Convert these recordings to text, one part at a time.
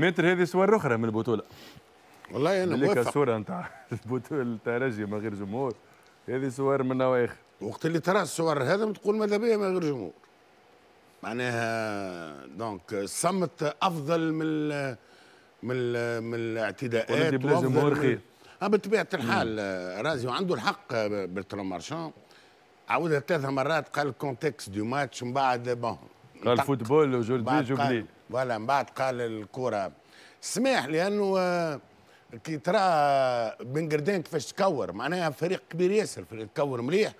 متر هذه صور اخرى من البطوله والله انا موافق الصوره نتاع البطوله الترجي من غير جمهور هذه صور من اخر وقت اللي ترى الصور هذا تقول ماذا بيا من غير جمهور معناها دونك الصمت افضل من من من الاعتداءات بلا جمهور خير آه، بطبيعه الحال رازي وعنده الحق برترون مارشان عاودها ثلاث مرات قال الكونتكست دو ماتش من بعد بون قال فوتبول وجوردي جوبلي ولا من بعد قال الكرة سماح لأنه آه، كي ترى بن قردان كيفاش تكور معناها فريق كبير ياسر تكور مليح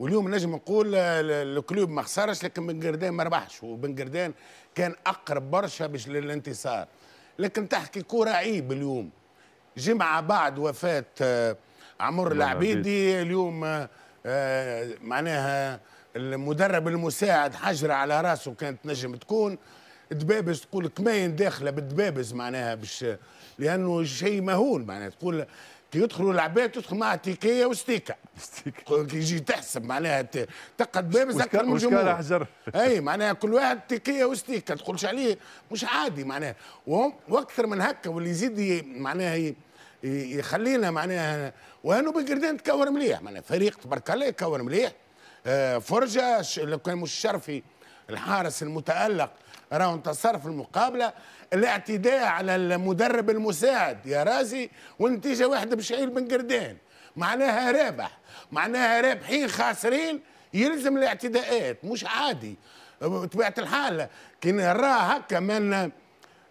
واليوم نجم نقول الكلوب آه، ما خسرش لكن بن قردان ما ربحش وبن قردان كان اقرب برشا باش للانتصار لكن تحكي كوره عيب اليوم جمعه بعد وفاه آه، عمر العبيدي اليوم معناها المدرب المساعد حجر على راسه كانت نجم تكون دبابز تقول كماين داخله بالدبابز معناها باش لانه شيء مهول معناها تقول كي يدخلوا العباد تدخل معها تيكيه وستيكه كي يجي تحسب معناها تقعد دبابز اكثر من الجمهور حجر اي معناها كل واحد تيكيه وستيكه تقولش عليه مش عادي معناها واكثر من هكا واللي يزيد معناها يخلينا معناها وانه بقردان تكور مليح معناها فريق تبارك الله يكور مليح آه، فرجه لو كان مش شرفي الحارس المتالق راهو انتصر في المقابله الاعتداء على المدرب المساعد يا رازي والنتيجه واحده بشعير بن قردان معناها رابح معناها رابحين خاسرين يلزم الاعتداءات مش عادي بطبيعه الحال كي نراه هكا من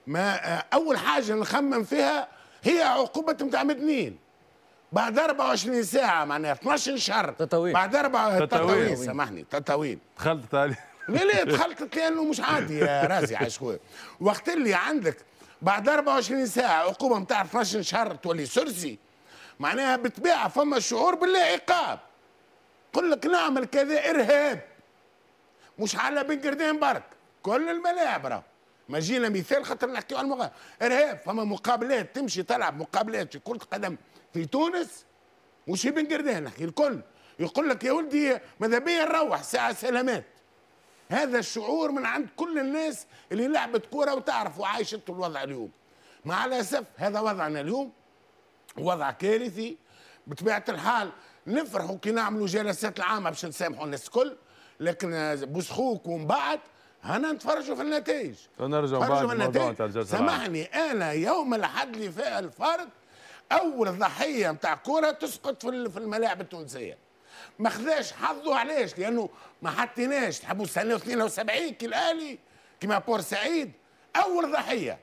ما اول حاجه نخمم فيها هي عقوبه نتاع مدنين بعد 24 ساعه معناها 12 شهر تطويل بعد 4 تطويل سامحني تطويل دخلت عليه ليه ليه اتخلطت لانه مش عادي يا رازي يا شخويا وقت اللي عندك بعد 24 ساعه عقوبه نتاع 12 شهر تولي سرسي معناها بالطبيعه فما شعور بالله عقاب قل لك نعمل كذا ارهاب مش على بن قردين برك كل الملاعب راه ما جينا مثال خاطر نحكيو على المغرب ارهاب فما مقابلات تمشي تلعب مقابلات في كره قدم في تونس مش في بن قردين نحكي الكل يقول لك يا ولدي ماذا بيا نروح ساعه سلامات هذا الشعور من عند كل الناس اللي لعبت كوره وتعرف وعايشه الوضع اليوم مع الاسف هذا وضعنا اليوم وضع كارثي بطبيعه الحال نفرحوا كي نعملوا جلسات العامه باش نسامحوا الناس الكل لكن بوسخوك ومن بعد هنا نتفرجوا في النتائج نرجع بعد في النتائج سامحني انا يوم الاحد اللي فيها الفرد اول ضحيه نتاع كره تسقط في الملاعب التونسيه ما خذاش حظه علاش لانه ما حطيناش تحبوا سنه 72 كي الاهلي كيما بورسعيد اول ضحيه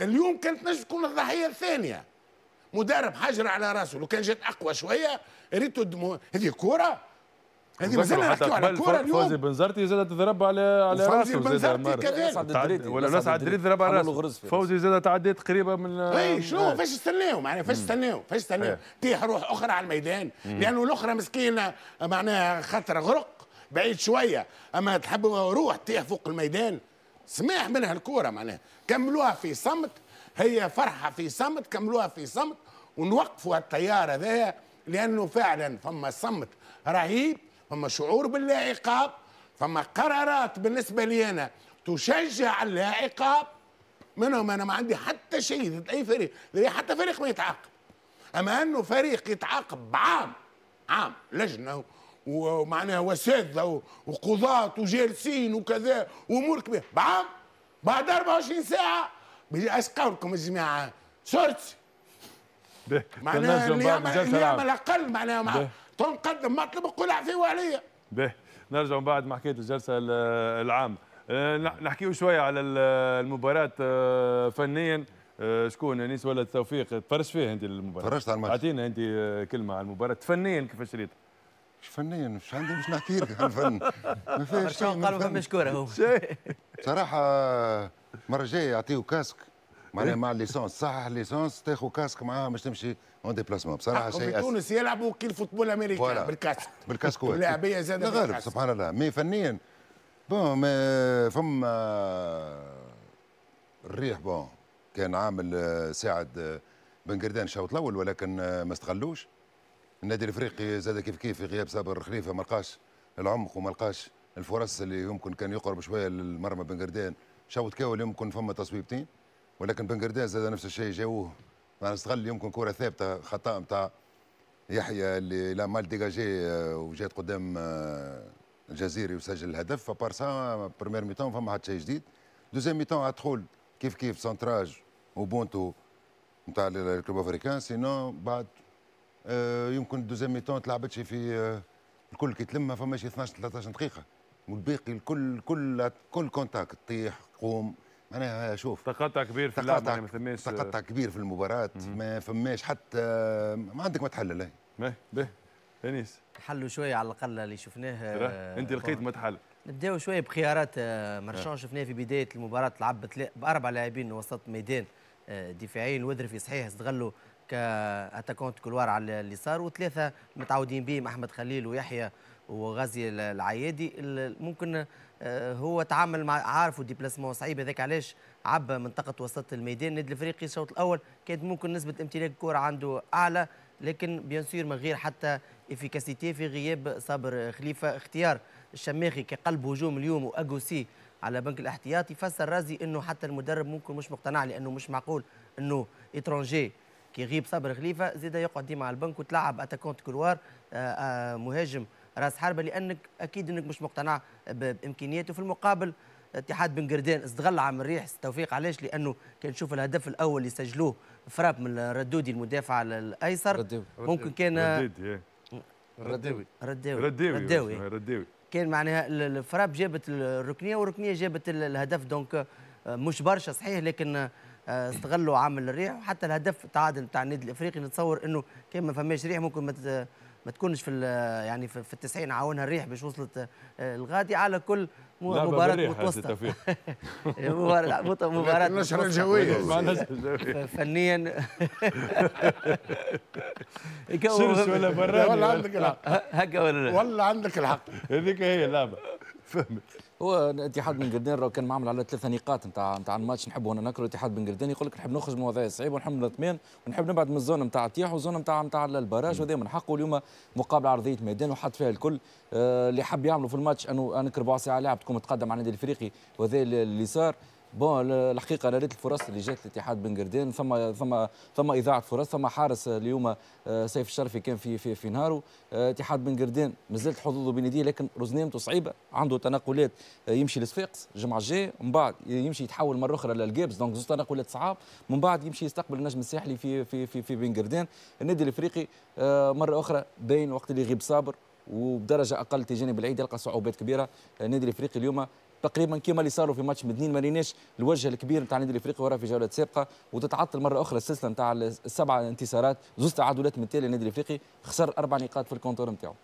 اليوم كانت نجم تكون الضحيه الثانيه مدرب حجر على راسه لو كان جات اقوى شويه ريتو هذه كوره هذه مازال نحكيو على الكره اليوم فوزي بنزرتي زاد تضرب على على راسه زاد كذلك ولا ناس على ضرب على راسه فوزي زاد تعديت قريبه من اي شنو إيه. فاش استناهم معناها فاش استناهم فاش استناهم إيه. تيح روح اخرى على الميدان لانه الاخرى مسكينه معناها خاطر غرق بعيد شويه اما تحب روح تيح فوق الميدان سماح منها الكوره معناها كملوها في صمت هي فرحه في صمت كملوها في صمت ونوقفوا التيار هذايا لانه فعلا فما صمت رهيب فما شعور باللا عقاب فما قرارات بالنسبه لي انا تشجع على اللا عقاب منهم انا ما عندي حتى شيء ضد اي فريق ضد حتى فريق ما يتعاقب اما انه فريق يتعاقب بعام عام لجنه ومعناها وساده وقضاة وجالسين وكذا وامور كبيره بعام بعد 24 ساعه اسقاولكم الجماعه سورتي معناها اللي يعمل اقل معناها تنقدم مطلب القلع فيه وليه به نرجع بعد ما حكيت الجلسه العامه آه، نحكيه شويه على المباراه آه، فنيا آه، شكون انيس ولا توفيق تفرجت فيها انت المباراه تفرجت على المباراة اعطينا انت كلمه على المباراه فنيا كيفاش شريت فنيا مش عندي مش نحكي لك عن الفن ما فيهاش شيء قالوا كوره هو بصراحه مره جايه يعطيه كاسك معناها إيه؟ مع الليسونس صح الليسونس تاخذ كاسك معاها باش تمشي اون ديبلاسمون بصراحه شيء في تونس يلعبوا كي الفوتبول الامريكي بالكاسك بالكاسك اللاعبيه زاد الغرب سبحان الله مي فنيا بون ما فما الريح بون كان عامل euh، ساعد euh، بن قردان الشوط الاول ولكن euh، ما استغلوش النادي الافريقي زاد كيف كيف في غياب صابر خليفه ما لقاش العمق وما لقاش الفرص اللي يمكن كان يقرب شويه للمرمى بن قردان شوط كاول يمكن فما تصويبتين ولكن بنجردان زاد نفس الشيء جاوه معناها استغل يمكن كره ثابته خطا نتاع يحيى اللي لا مال ديجاجي آه، وجات قدام آه، الجزيري وسجل الهدف فبار سا بريمير ميتون فما حتى شيء جديد دوزيام ميتون ادخل كيف كيف سنتراج وبونتو نتاع الكلوب افريكان سينو بعد آه، يمكن دوزيام ميتون تلعبتش في الكل كي تلمها فما شي 12 13 دقيقه والباقي الكل كل كل كونتاكت طيح قوم انا اشوف تقطع كبير في اللعب يعني ما فماش تقطع كبير في المباراه ما فماش حتى ما عندك ما تحلل إيه. باهي به انيس حلوا شويه على الاقل اللي شفناه إيه آه، انت لقيت ما تحل نبداو شويه بخيارات آه، إيه. مارشان شفناه في بدايه المباراه لعب باربع لاعبين وسط ميدان آه، دفاعيين في صحيح استغلوا كاتاكونت كلوار على اليسار وثلاثه متعودين بهم احمد خليل ويحيى وغازي العيادي ممكن آه، هو تعامل مع عارفوا ديبلاسمون صعيب هذاك علاش عبى منطقه وسط الميدان النادي الافريقي الشوط الاول كانت ممكن نسبه امتلاك الكره عنده اعلى لكن بيان سور من غير حتى افيكاسيتي في غياب صابر خليفه اختيار الشماخي كقلب هجوم اليوم واجوسي على بنك الاحتياطي فسر رازي انه حتى المدرب ممكن مش مقتنع لانه مش معقول انه اترونجي كيغيب صابر خليفه زيد يقعد ديما على البنك وتلعب اتاكونت آه، آه، كلوار مهاجم راس حربه لانك اكيد انك مش مقتنع بامكانياته في المقابل اتحاد بن قردان استغل عام الريح التوفيق علاش لانه كان نشوف الهدف الاول اللي سجلوه فراب من الردودي المدافع الايسر رديوي. ممكن كان رديوي رديوي رديوي رديوي, كان معناها الفراب جابت الركنيه والركنيه جابت الهدف دونك آه، مش برشا صحيح لكن آه، استغلوا عامل الريح وحتى الهدف التعادل تاع النادي الافريقي نتصور انه كان ما فماش ريح ممكن ما ما تكونش في يعني في التسعين عاونها الريح باش وصلت آه، الغادي على كل مباراة متوسطة مباراة مباراة نشر الجوية فنيا سرس ولا برا ولا عندك الحق هكا ولا لا ولا عندك الحق هذيك هي اللعبة فهمت هو الاتحاد بن قردان راه كان معمل على ثلاثة نقاط نتاع نتاع الماتش نحبوا هنا نكروا الاتحاد بن قردان يقول لك نحب نخرج من وضعيه صعيبه ونحب نطمئن ونحب نبعد من الزون نتاع تيح والزون نتاع نتاع البراج وهذا من حقه اليوم مقابله عرضيه ميدان وحط فيها الكل آه، اللي حب يعملوا في الماتش انه انك ربع ساعه لاعب تكون متقدم على النادي الافريقي وهذا اللي صار بون الحقيقه ريت الفرص اللي جات الاتحاد بن قردان ثم ثم ثم اذاعه فرص ثم حارس اليوم آه، سيف الشرفي كان في في في نهارو آه، اتحاد بن قردان مازالت حظوظه بين يديه لكن رزنامته صعيبه عنده تنقلات آه، يمشي لصفاقس الجمعه الجايه من بعد يمشي يتحول مره اخرى للجيبز دونك زوج تنقلات صعاب من بعد يمشي يستقبل النجم الساحلي في في في, في بن قردان النادي الافريقي مره اخرى باين وقت اللي يغيب صابر وبدرجه اقل تجانب العيد يلقى صعوبات كبيره النادي الافريقي اليوم تقريبا كما اللي صاروا في ماتش مدنين ما ريناش الوجه الكبير نتاع النادي الافريقي وراه في جولات سابقه وتتعطل مره اخرى السلسله نتاع السبعه انتصارات زوز تعادلات من التالي النادي الافريقي خسر اربع نقاط في الكونتور نتاعو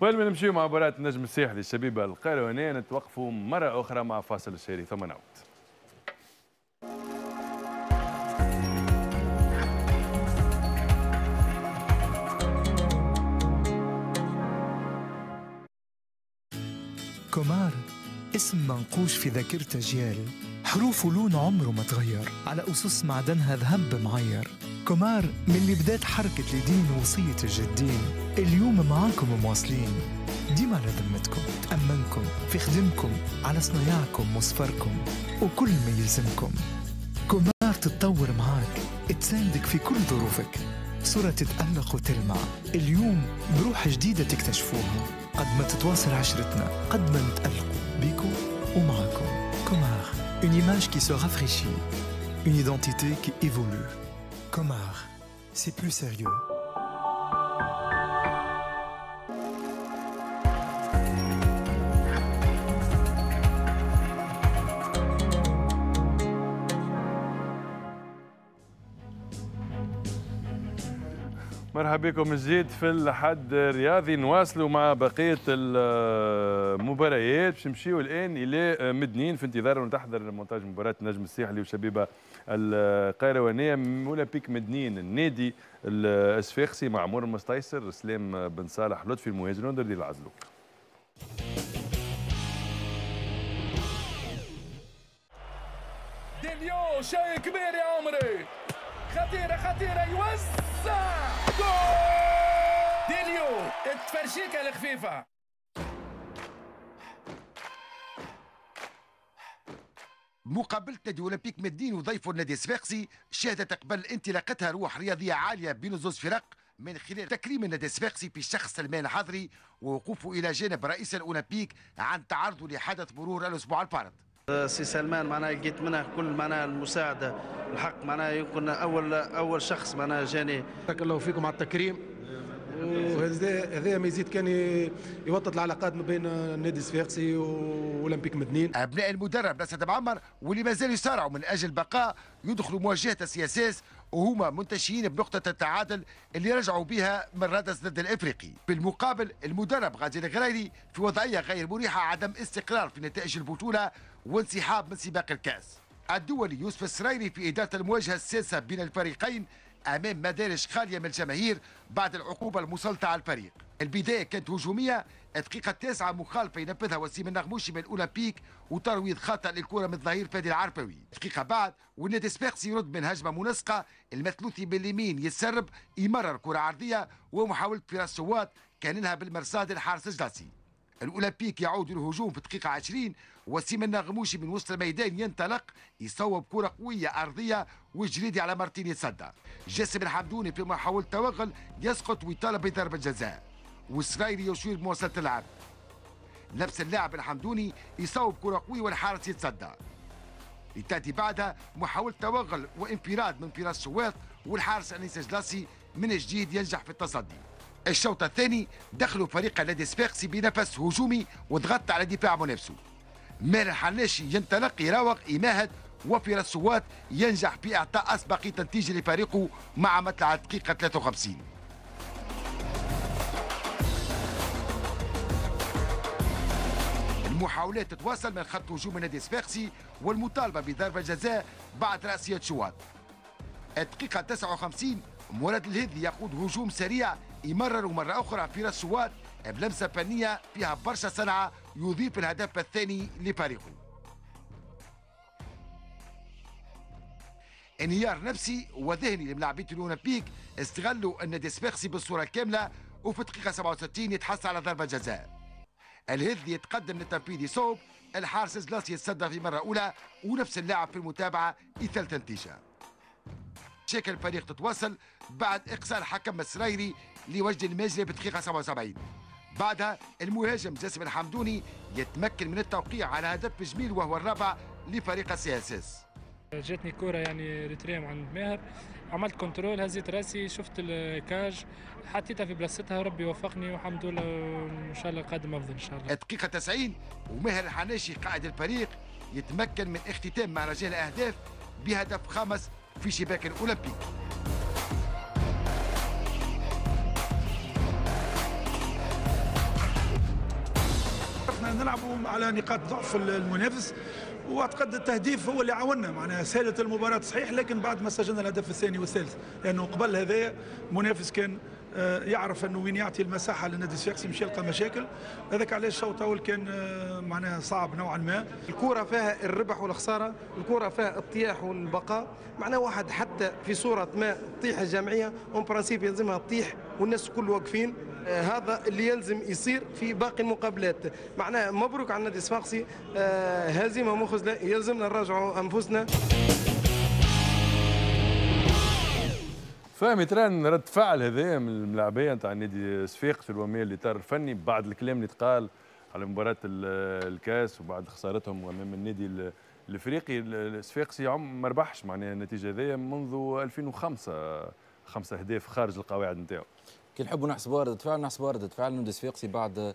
قبل ما نمشيو مع مباراة النجم الساحلي الشبيبة القيروانية نتوقفوا مرة أخرى مع فاصل الشهري ثم نعود. كومار اسم منقوش في ذاكرة أجيال حروف لون عمره ما تغير على أسس معدنها ذهب معير كمار من اللي بدات حركة اليدين وصية الجدين اليوم معاكم مواصلين ديما على ذمتكم تأمنكم في خدمكم على صنايعكم وسفركم وكل ما يلزمكم كمار تتطور معاك تساندك في كل ظروفك صورة تتألق وتلمع اليوم بروح جديدة تكتشفوها قد ما تتواصل عشرتنا قد ما نتألقوا بيكم ومعكم كومار Une image qui se rafraîchit, une identité qui évolue. Komar, c'est plus sérieux. مرحبا بكم جديد في الحد الرياضي نواصلوا مع بقيه المباريات باش نمشيو الان الى مدنين في انتظار ونتحضر مونتاج مباراه النجم الساحلي وشبيبه القيروانيه اولمبيك مدنين النادي الاسفيخسي مع مور المستيسر سلام بن صالح لطفي المهاجر دي العزلو دينيو شيء كبير يا عمري خطيره خطيره يوسع ديليو التفرشيكه الخفيفه مقابلة نادي أولمبيك مدين وضيفه النادي الصفاقسي شهدت قبل انطلاقتها روح رياضية عالية بين زوز فرق من خلال تكريم النادي الصفاقسي بشخص سلمان الحضري ووقوفه إلى جانب رئيس الأولمبيك عن تعرضه لحدث مرور الأسبوع الفارط سي سلمان معناها لقيت منه كل معناها المساعده الحق معناها يمكن اول اول شخص معناها جاني بارك الله فيكم على التكريم وهذا هذا ما يزيد كان يوطد العلاقات ما بين النادي الصفاقسي واولمبيك مدنين ابناء المدرب نسعد معمر واللي مازال يصارعوا من اجل البقاء يدخلوا مواجهه السياسات وهما منتشيين بنقطة التعادل اللي رجعوا بها من رادس ضد الإفريقي بالمقابل المدرب غازي الغريري في وضعية غير مريحة عدم استقرار في نتائج البطولة وانسحاب من سباق الكأس الدولي يوسف السرايري في إدارة المواجهة السادسة بين الفريقين أمام مدارج خالية من الجماهير بعد العقوبة المسلطة على الفريق البداية كانت هجومية الدقيقة التاسعة مخالفة ينفذها وسيم النغموشي من الأولمبيك وترويض خطأ للكرة من الظهير فادي العربوي دقيقة بعد والنادي سبيرسي يرد من هجمة منسقة المثلوثي باليمين يتسرب يمرر كرة عرضية ومحاولة فراس سوات كان لها بالمرصاد الحارس الجلاسي الاولمبيك يعود للهجوم في الدقيقه 20 وسيم النغموشي من وسط الميدان ينطلق يصوب كره قويه ارضيه وجريدي على مارتيني يتصدى جاسم الحمدوني في محاوله توغل يسقط ويطالب بضربه جزاء وإسرائيلي يشير بمواصلة اللعب نفس اللاعب الحمدوني يصوب كرة قوية والحارس يتصدى تأتي بعدها محاولة توغل وانفراد من فراس سويط والحارس أنيس جلاسي من جديد ينجح في التصدي الشوط الثاني دخلوا فريق النادي الصفاقسي بنفس هجومي وضغط على دفاع منافسه مير الحناشي ينطلق يراوغ يماهد وفراس الشواط ينجح في إعطاء أسبقي تنتيج لفريقه مع مطلع الدقيقة 53 محاولات تتواصل من خط هجوم النادي الصفاقسي والمطالبة بضربة جزاء بعد رأسية شواط الدقيقة 59 مراد الهذي يقود هجوم سريع يمرر مرة أخرى في راس شواط بلمسة فنية فيها برشا صنعة يضيف الهدف الثاني لفريقه انهيار نفسي وذهني لملاعبية الأولمبيك استغلوا النادي الصفاقسي بالصورة الكامله وفي الدقيقة 67 يتحصل على ضربة جزاء الهذ يتقدم للتنفيذ يصوب الحارس زلاس يتصدى في مرة أولى ونفس اللاعب في المتابعة ثالثة نتيجة شكل الفريق تتواصل بعد إقصاء الحكم السريري لوجد المجري بدقيقة 77 بعدها المهاجم جاسم الحمدوني يتمكن من التوقيع على هدف جميل وهو الرابع لفريق السي اس اس جاتني كرة يعني ريتريم عند ماهر عملت كنترول هزيت راسي شفت الكاج حطيتها في بلاصتها ربي وفقني والحمد لله ان شاء الله قادم افضل ان شاء الله الدقيقه 90 ومهر الحناشي قائد الفريق يتمكن من اختتام مهرجان الاهداف بهدف خامس في شباك الاولمبي نلعبوا على نقاط ضعف المنافس واعتقد التهديف هو اللي عاوننا معناها سالت المباراه صحيح لكن بعد ما سجلنا الهدف الثاني والثالث لانه قبل هذا منافس كان آه، يعرف انه وين يعطي المساحه للنادي الشخصي مش يلقى مشاكل هذاك علاش الشوط الاول كان آه، معناها صعب نوعا ما الكره فيها الربح والخساره الكره فيها الطياح والبقاء معناها واحد حتى في صوره ما تطيح الجمعيه اون برانسيب يلزمها تطيح والناس كل واقفين آه، هذا اللي يلزم يصير في باقي المقابلات معناه مبروك على النادي الصفاقسي آه، هزيمه مخزله يلزمنا نراجعوا انفسنا فهمي تران رد فعل هذا من الملاعبيه نتاع النادي الصفاقسي الوميه اللي طار الفني بعد الكلام اللي تقال على مباراه الكاس وبعد خسارتهم امام النادي الافريقي الصفاقسي ما ربحش معناها النتيجه هذيا منذ 2005 خمسه اهداف خارج القواعد نتاعو كي نحبوا نحس بارد فعل نحس بارد فعل نونس فيقسي بعد آه،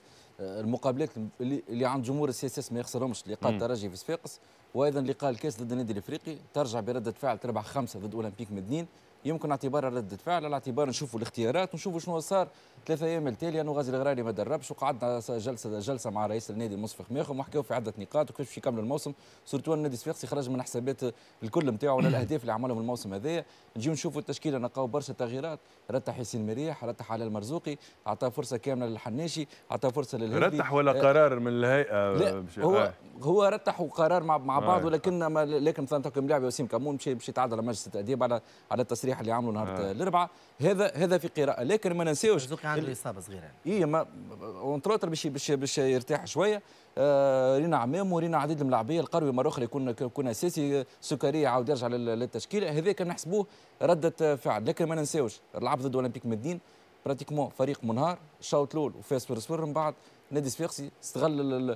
المقابلات اللي, اللي عند جمهور السي اس اس ما يخسرهمش لقاء الترجي في صفاقس وايضا لقاء الكاس ضد النادي الافريقي ترجع برده فعل تربح خمسه ضد اولمبيك مدنين يمكن اعتبارها ردة فعل على اعتبار نشوفوا الاختيارات ونشوفوا شنو صار ثلاثة ايام التالية انه غازي الغراني ما دربش وقعدنا جلسة جلسة مع رئيس النادي مصفح ماخم وحكاو في عدة نقاط وكيفاش باش يكملوا الموسم سورتو النادي الصفاقسي خرج من حسابات الكل نتاعو ولا الاهداف اللي عملهم الموسم هذايا نجيو نشوفوا التشكيلة نلقاو برشا تغييرات رتح حسين مريح رتح على المرزوقي أعطى فرصة كاملة للحناشي أعطى فرصة للهبي رتح ولا آه، قرار من الهيئة لا هو آه. هو رتح وقرار مع, مع بعض آه. ولكن لكن مثلا لاعب وسيم كمون مشي مشي تعدل مجلس التأديب على على التصريح التصريح اللي عمله نهار آه. الاربعاء هذا هذا في قراءه لكن ما ننساوش ذوق عنده اصابه صغيره اي ما اونتروتر باش باش باش يرتاح شويه آه رينا عمام ورينا عديد الملاعبيه القروي مره اخرى يكون يكون اساسي سكريه عاود يرجع للتشكيله هذاك نحسبوه رده فعل لكن ما ننساوش لعب ضد اولمبيك مدين براتيكمون فريق منهار الشوط الاول وفاز بالصفر من بعد نادي صفاقسي استغل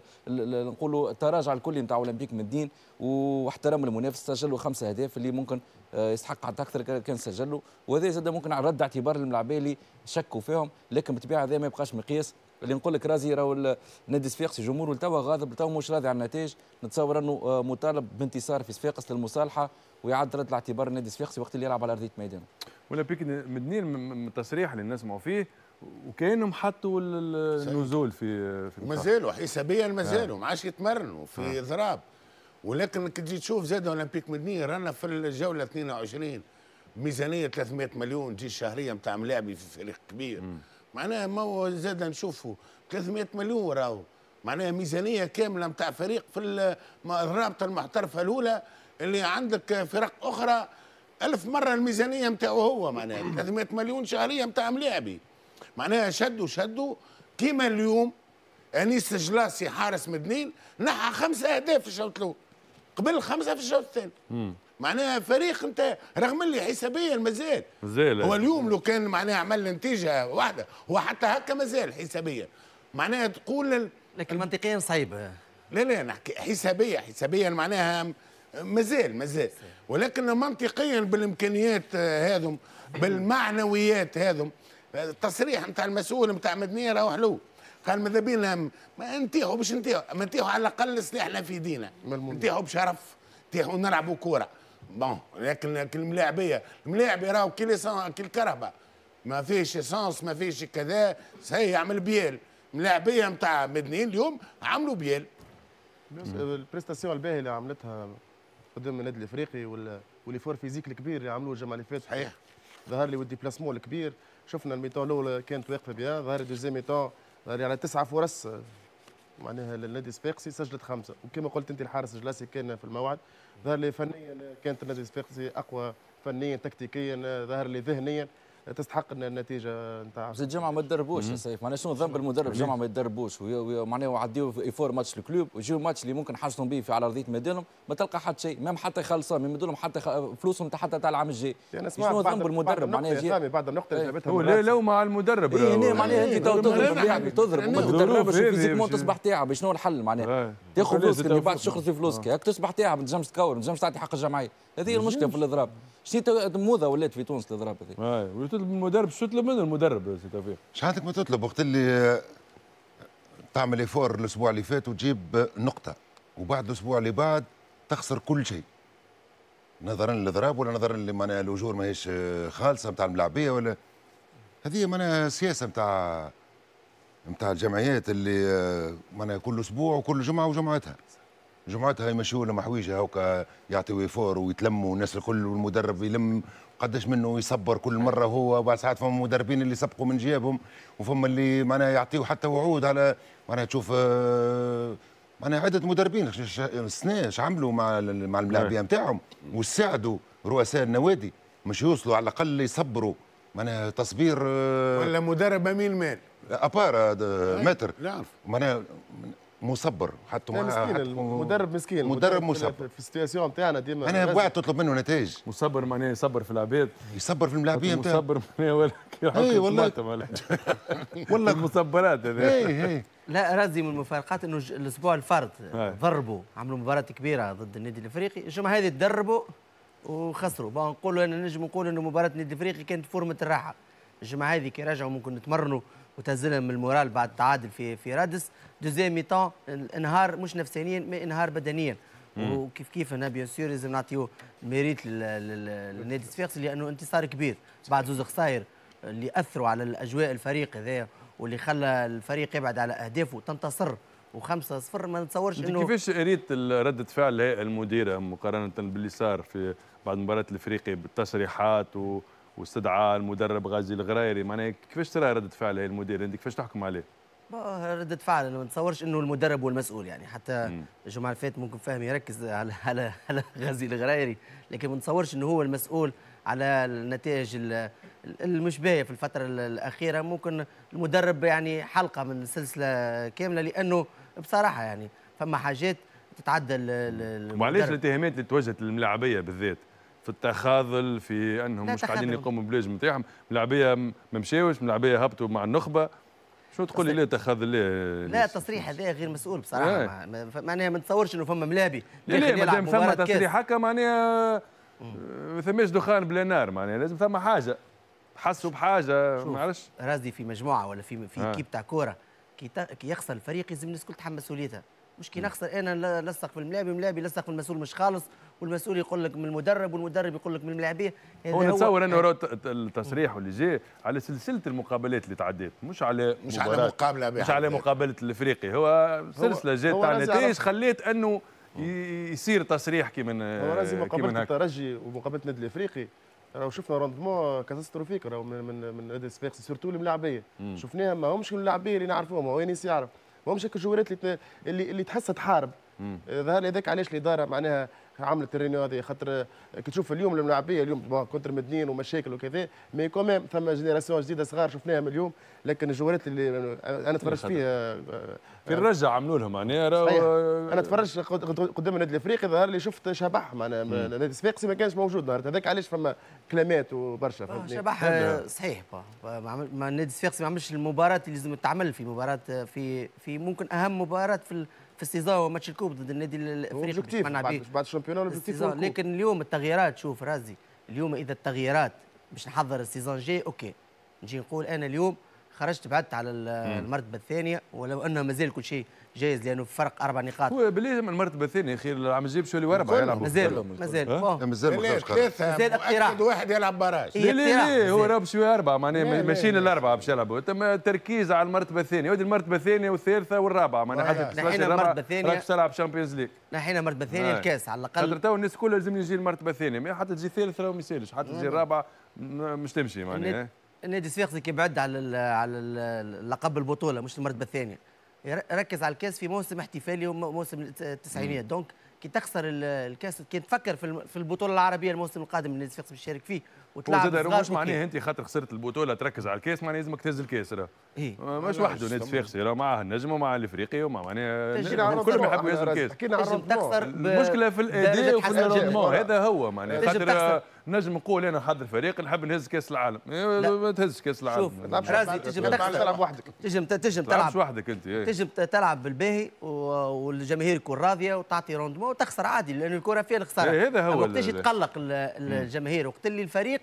نقولوا التراجع الكلي نتاع اولمبيك من الدين واحترم المنافس سجلوا خمسه اهداف اللي ممكن آه، يستحق حتى اكثر كان سجلوا وهذا زاد ممكن على رد اعتبار الملاعبين اللي شكوا فيهم لكن بالطبيعه هذا ما يبقاش مقياس اللي نقول لك رازي راهو نادي صفاقسي جمهوره لتوا غاضب لتوا مش راضي على النتائج نتصور انه آه، مطالب بانتصار في صفاقس للمصالحه ويعد رد الاعتبار نادي صفاقسي وقت اللي يلعب على ارضيه ميدانه. اولمبيك مدنين من التصريح اللي نسمعوا فيه وكانهم حطوا النزول في في ما زالوا حسابيا ما آه. زالوا ما عادش يتمرنوا في اضراب آه. ولكن كي تجي تشوف زاد اولمبيك مدنيه رانا في الجوله 22 ميزانيه 300 مليون تجي الشهريه نتاع ملاعبي في فريق كبير معناها ما هو زاد نشوفوا 300 مليون راهو معناها ميزانيه كامله نتاع فريق في الرابطه المحترفه الاولى اللي عندك فرق اخرى ألف مره الميزانيه نتاعو هو معناها 300 مليون شهريه نتاع ملاعبي معناها شدوا شدوا كيما اليوم انيس يعني جلاسي حارس مدنين نحى خمسة اهداف في الشوط الاول قبل خمسه في الشوط الثاني معناها فريق انت رغم اللي حسابيا مازال مازال هو آه. اليوم لو كان معناها عمل نتيجه واحده هو حتى هكا مازال حسابيا معناها تقول لكن منطقيا صعيبه لا لا نحكي حسابيا حسابيا معناها مازال مازال ولكن منطقيا بالامكانيات آه، هذم بالمعنويات هذم التصريح نتاع المسؤول نتاع مدنيه راهو حلو قال ماذا بينا ما نتيحوا باش نتيحوا ما نتيحوا على الاقل السلاح اللي في ايدينا نتيحوا بشرف نتيحوا نلعبوا كوره بون لكن لكن الملاعبيه الملاعب راهو كي كي الكهرباء ما فيش اسانس ما فيش كذا سي يعمل بيال ملاعبيه نتاع مدنيين اليوم عملوا بيال البريستاسيون الباهيه اللي عملتها قدام النادي الافريقي واللي فور فيزيك الكبير اللي عملوه الجمعه اللي فاتت صحيح ظهر لي والديبلاسمون الكبير شفنا الميتون الاولى كانت واقفه بها ظهر دوزيام ميتون ظهر على تسعه فرص معناها للنادي السباقسي سجلت خمسه وكما قلت انت الحارس جلاسي كان في الموعد ظهر لي فنيا كانت النادي السباقسي اقوى فنيا تكتيكيا ظهر لي ذهنيا تستحق النتيجه نتاع زيد جمعه ما تدربوش يا سيف معناها شنو ذنب المدرب جمعه ما يدربوش معناها يعديو ايفور ماتش الكلوب ويجيو ماتش اللي ممكن حاجتهم به في على ارضيه ميدانهم ما تلقى حتى شيء ميم حتى يخلصوا ما يمدوا لهم حتى فلوسهم حتى تاع العام الجاي شنو ذنب المدرب معناها بعد النقطه اللي إيه. جابتها هو لا لو مع المدرب اي إيه، معناها انت تضرب تضرب ما تدربش فيزيكمون تصبح تعب شنو الحل معناها إيه. تاخذ فلوسك اللي بعد شخرت في فلوسك آه. هاك تصبح تعب ما تنجمش تكور ما تنجمش تعطي حق الجمعيه هذه المشكله في الاضراب شتي موضه ولات في تونس الاضراب هذيك اي وتطلب من المدرب شو تطلب من المدرب يا سي توفيق؟ شحالك ما تطلب وقت اللي تعمل ايفور الاسبوع اللي فات وتجيب نقطه وبعد الاسبوع اللي بعد تخسر كل شيء. نظرا للاضراب ولا نظرا اللي معناها الاجور ماهيش خالصه نتاع الملاعبيه ولا هذه معناها سياسه نتاع نتاع الجمعيات اللي آه، معناها كل اسبوع وكل جمعه وجمعتها. جمعتها يمشيونا لهم هكا يعطي فور ويتلموا الناس الكل والمدرب يلم قداش منه يصبر كل مره هو وبعد ساعات فما مدربين اللي سبقوا من جيابهم وفما اللي معناها يعطيوا حتى وعود على معناها تشوف آه، معناها عده مدربين السنه عملوا مع مع الملاعبيه نتاعهم نعم. وساعدوا رؤساء النوادي مش يوصلوا على الاقل يصبروا معناها تصبير آه، ولا مدرب امين مال ابار متر نعرف معناها مصبر حتى مسكين المدرب مسكين مدرب مصبر في السيتياسيون نتاعنا ديما انا وقعت تطلب منه نتائج مصبر معناها يصبر في العباد يصبر في الملاعبين نتاعو مصبر معناها إيه، ولا اي والله ولا المصبرات هذا إيه، إيه. لا رازي من المفارقات انه الاسبوع الفرد ضربوا عملوا مباراه كبيره ضد النادي الافريقي الجمعه هذه تدربوا وخسروا بقى نقولوا انا نجم نقول انه مباراه النادي الافريقي كانت فورمه الراحه الجمعه هذه كي رجعوا ممكن نتمرنوا من المورال بعد التعادل في في رادس دوزيام ميتون انهار مش نفسانيا ما انهار بدنيا وكيف كيف هنا بيان سور لازم نعطيو ميريت للنادي الصفاقسي لانه انتصار كبير بعد زوز خسائر اللي اثروا على الاجواء الفريق هذا واللي خلى الفريق يبعد على اهدافه تنتصر و5-0 ما نتصورش انه كيفاش قريت ردة فعل المديرة مقارنة باللي صار في بعد مباراة الافريقي بالتصريحات و واستدعى المدرب غازي الغريري معناها كيفاش ترى رده فعل المدير عندك كيفاش تحكم عليه؟ ردة فعل انا ما نتصورش انه المدرب هو المسؤول يعني حتى الجمعه اللي فاتت ممكن فهم يركز على على على غازي الغريري لكن ما نتصورش انه هو المسؤول على النتائج المش باهيه في الفتره الاخيره ممكن المدرب يعني حلقه من السلسله كامله لانه بصراحه يعني فما حاجات تتعدى وعلاش الاتهامات اللي توجهت للملاعبيه بالذات؟ في التخاذل في انهم مش قاعدين يقوموا بلازم نتاعهم ملاعبيه ما مشاوش ملاعبيه هبطوا مع النخبه شنو تقول لي لا تخاذل لا لا التصريح هذا غير مسؤول بصراحه إيه. معناها ما نتصورش انه فما ملابي لا لا مادام فما تصريح هكا معناها ما آه، ثماش دخان بلا نار معناها لازم ثم حاجه حسوا بحاجه ما نعرفش رازي في مجموعه ولا في في آه. كيب تاع كوره كي, يخسر الفريق لازم الناس الكل تحمل مسؤوليتها مش كي نخسر انا لصق في الملاعب ملابي لصق في المسؤول مش خالص والمسؤول يقول لك من المدرب والمدرب يقول لك من الملاعبيه هو نتصور انه يعني التصريح واللي جاء على سلسله المقابلات اللي تعدات مش على مش على مقابله مش على مقابله الافريقي هو سلسله جات تاع نتائج خليت انه يصير تصريح من هو لازم مقابله الترجي ومقابله النادي الافريقي راهو شفنا روندمون كاتاستروفيك راهو من من من نادي سورتو الملاعبيه شفناها ما همش اللاعبيه اللي نعرفوهم هو ينس يعرف ما همش الجوارات اللي اللي, تحسها تحارب ظهر هذاك علاش الاداره معناها عملت الرينيو هذه خاطر كي تشوف اليوم الملاعبيه اليوم كونتر مدنين ومشاكل وكذا مي كوميم ثم جينيراسيون جديده صغار شفناها من اليوم لكن الجوالات اللي انا تفرجت فيها في الرجع عملوا لهم معناها انا تفرجت قدام النادي الافريقي ظهر لي شفت شبح معناها نادي السفاقسي ما كانش موجود نهار هذاك علاش فما كلامات وبرشا آه، شبح آه، صحيح النادي الصفاقسي ما عملش المباراه اللي لازم تعمل في مباراه آه، في في ممكن اهم مباراه في في السيزون وماتش الكوب ضد النادي الافريقي بعد, بعد الشامبيون الاوبجيكتيف لكن اليوم التغييرات شوف رازي اليوم اذا التغييرات باش نحضر السيزون جاي اوكي نجي نقول انا اليوم خرجت بعدت على المرتبه الثانيه ولو انه مازال كل شيء جايز لانه فرق اربع نقاط هو بليه من المرتبه الثانيه خير العام الجاي باش يوليو اربعه مازال مازال مازال مازال مازال اقتراح واحد يلعب براش لا لا لا هو راه باش اربعه معناها ماشيين الاربعه باش يلعبوا تم التركيز على المرتبه الثانيه ودي المرتبه الثانيه والثالثه والرابعه معناها حتى نحينا المرتبه الثانيه راك تلعب شامبيونز ليج نحينا المرتبه الثانيه الكاس على الاقل خاطر تو الناس كلها لازم يجي المرتبه الثانيه حتى تجي الثالثه راهو ما يسالش حتى تجي الرابعه مش تمشي معناها النادي الصفاقسي كيبعد على على لقب البطوله مش المرتبه الثانيه ركز على الكاس في موسم احتفالي وموسم التسعينيات دونك كي تخسر الكاس كي تفكر في البطوله العربيه الموسم القادم اللي الصفاقس بيشارك فيه وتلعب زاد مش معناها انت خاطر خسرت البطوله تركز على الكاس معناها لازمك تهز الكاس راه إيه؟ آه، مش وحده نادي الصفاقسي راه معاه النجم ومع الافريقي ومع معناها كلهم يحبوا يهزوا الكاس تخسر المشكله في الاداء وفي الرندمون هذا هو معناها خاطر نجم نقول انا حد الفريق نحب نهز كاس العالم إيه، ما تهزش كاس العالم شوف رازي تجم تلعب وحدك تجم تجم تلعب وحدك انت إيه. تجم تلعب بالباهي والجماهير تكون راضيه وتعطي روندمون وتخسر عادي لان الكره فيها الخساره إيه، هذا هو تجي تقلق الجماهير وقت اللي الفريق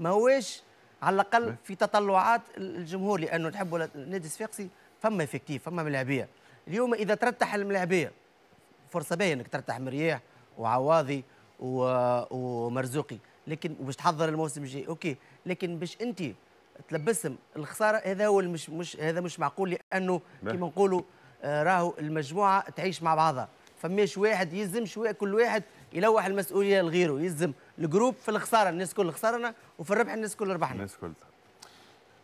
ماهوش على الاقل في تطلعات الجمهور لانه نحبوا نادي الصفاقسي فما افكتيف فما ملاعبيه اليوم اذا ترتاح الملاعبيه فرصه باهيه انك ترتاح مرياح وعواضي ومرزوقي لكن وباش تحضر الموسم الجاي اوكي لكن باش انت تلبسهم الخساره هذا هو مش مش هذا مش معقول لانه كما نقولوا آه، راهو المجموعه تعيش مع بعضها فماش واحد يلزم شويه كل واحد يلوح المسؤوليه لغيره يلزم الجروب في الخساره الناس كل خسرنا وفي الربح الناس كل ربحنا الناس كل